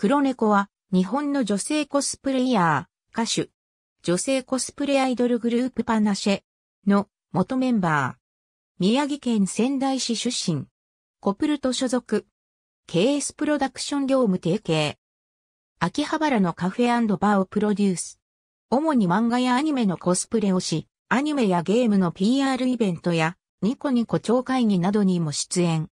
黒猫は日本の女性コスプレイヤー、歌手、女性コスプレアイドルグループパナシェの元メンバー。宮城県仙台市出身。コプルト所属。ケースプロダクション業務提携。秋葉原のカフェバーをプロデュース。主に漫画やアニメのコスプレをし、アニメやゲームの PR イベントや、ニコニコ超会議などにも出演。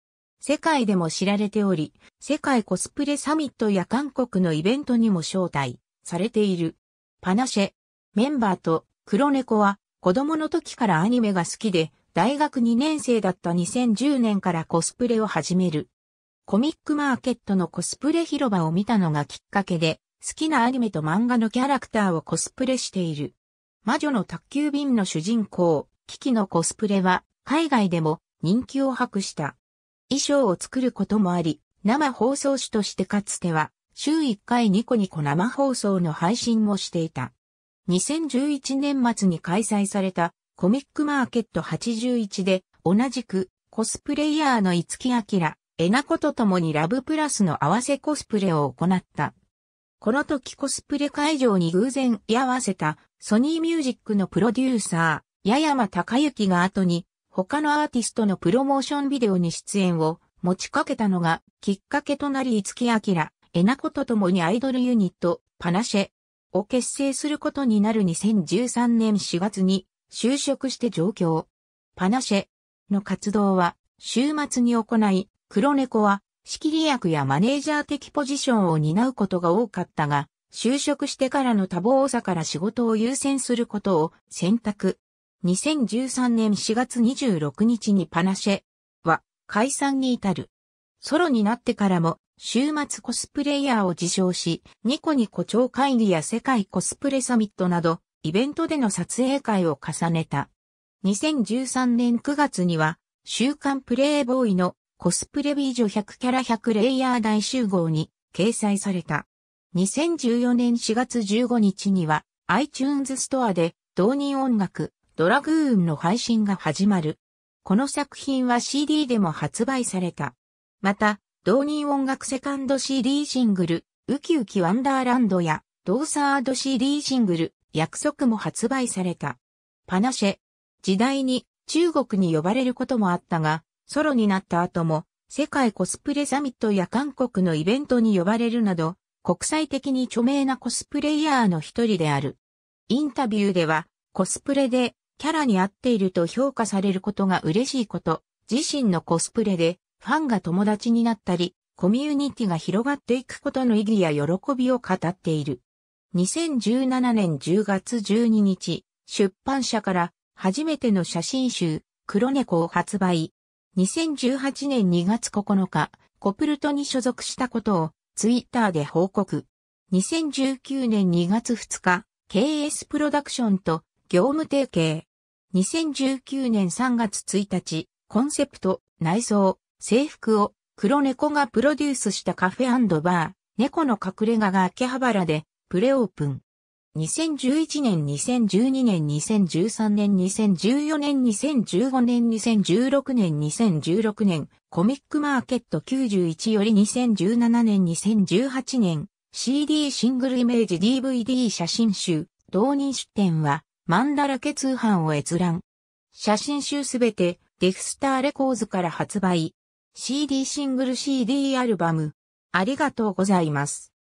世界でも知られており、世界コスプレサミットや韓国のイベントにも招待されている。パナシェ、メンバーと黒猫は子供の時からアニメが好きで、大学2年生だった2010年からコスプレを始める。コミックマーケットのコスプレ広場を見たのがきっかけで、好きなアニメと漫画のキャラクターをコスプレしている。魔女の宅急便の主人公、キキのコスプレは、海外でも人気を博した。衣装を作ることもあり、生放送主としてかつては、週1回ニコニコ生放送の配信もしていた。2011年末に開催されたコミックマーケット81で、同じくコスプレイヤーの五木明、えなことともにラブプラスの合わせコスプレを行った。この時コスプレ会場に偶然居合わせたソニーミュージックのプロデューサー、八山隆之が後に他のアーティストのプロモーションビデオに出演を持ちかけたのがきっかけとなり五木明、えなこと共にアイドルユニット、パナシェを結成することになる2013年4月に就職して上京。パナシェの活動は週末に行い、黒猫は仕切り役やマネージャー的ポジションを担うことが多かったが、就職してからの多忙さから仕事を優先することを選択。2013年4月26日にパナシェは解散に至る。ソロになってからも週末コスプレイヤーを自称し、ニコニコ超会議や世界コスプレサミットなど、イベントでの撮影会を重ねた。2013年9月には、週刊プレイボーイのコスプレ美女100キャラ100レイヤー大集合に掲載された。2014年4月15日には iTunes ストアで導入音楽ドラグーンの配信が始まる。この作品は CD でも発売された。また、同人音楽セカンド CD シングル、ウキウキワンダーランドや、同サード CD シングル、約束も発売された。パナシェ。時代に中国に呼ばれることもあったが、ソロになった後も、世界コスプレサミットや韓国のイベントに呼ばれるなど、国際的に著名なコスプレイヤーの一人である。インタビューでは、コスプレでキャラに合っていると評価されることが嬉しいこと、自身のコスプレでファンが友達になったり、コミュニティが広がっていくことの意義や喜びを語っている。2017年10月12日、出版社から初めての写真集、黒猫を発売。2018年2月9日、コプルトに所属したことをツイッターで報告。2019年2月2日、KS プロダクションと業務提携。2019年3月1日、コンセプト、内装、制服を黒猫がプロデュースしたカフェバー、猫の隠れ家が秋葉原でプレオープン。2011年、2012年、2013年、2014年、2015年、2016年、2016年、コミックマーケット91より2017年、2018年、CD シングルイメージ DVD 写真集、同人出展は、漫だらけ通販を閲覧。写真集すべてデフスターレコーズから発売。CD シングル CD アルバム。ありがとうございます。